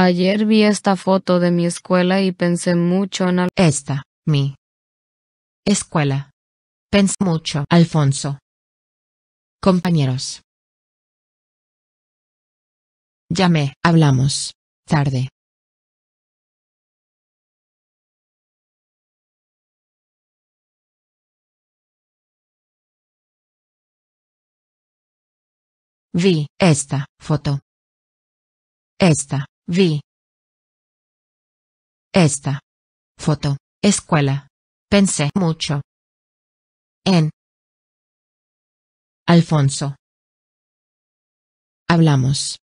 Ayer vi esta foto de mi escuela y pensé mucho en... esta, mi escuela. Pensé mucho, Alfonso. Compañeros. Llamé, hablamos. Tarde. Vi esta foto. Esta Vi. Esta. Foto. Escuela. Pensé mucho. En. Alfonso. Hablamos.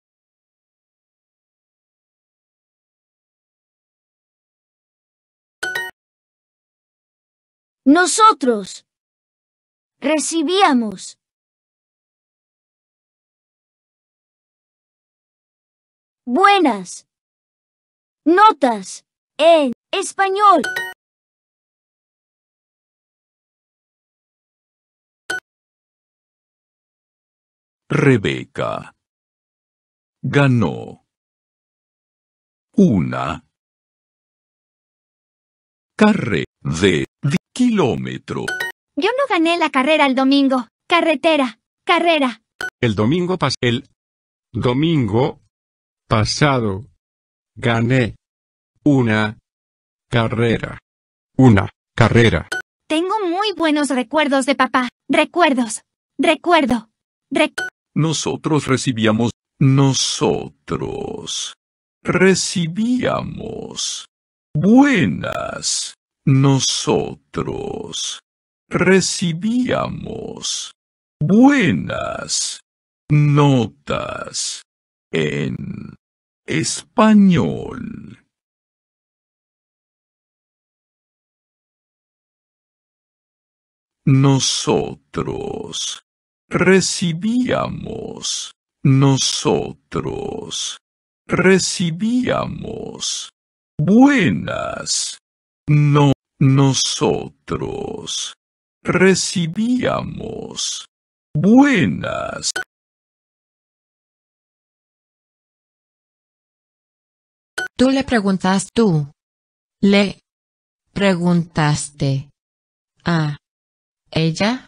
Nosotros. Recibíamos. Buenas. Notas. En español. Rebeca. Ganó. Una. Carre de, kilómetro. Yo no gané la carrera el domingo. Carretera. Carrera. El domingo pasó El domingo pasado. Gané. Una. Carrera. Una. Carrera. Tengo muy buenos recuerdos de papá. Recuerdos. Recuerdo. Nosotros recibíamos. Nosotros. Recibíamos. Buenas. Nosotros. Recibíamos. Buenas. Notas. En español. Nosotros recibíamos, nosotros recibíamos buenas. No, nosotros recibíamos buenas. le preguntas tú. Le preguntaste a ella.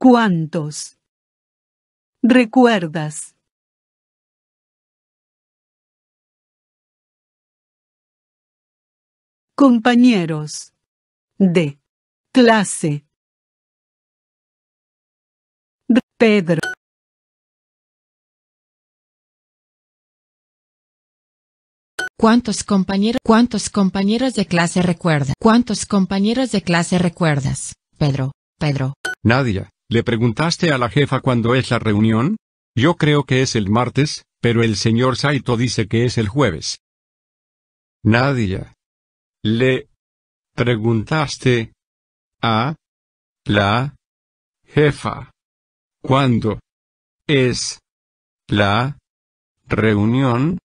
¿Cuántos? ¿Recuerdas? Compañeros. De. Clase. Pedro. ¿Cuántos compañeros, cuántos compañeros de clase recuerdas? ¿Cuántos compañeros de clase recuerdas? Pedro, Pedro. Nadia, ¿le preguntaste a la jefa cuándo es la reunión? Yo creo que es el martes, pero el señor Saito dice que es el jueves. Nadia. ¿Le preguntaste a la jefa cuándo es la reunión?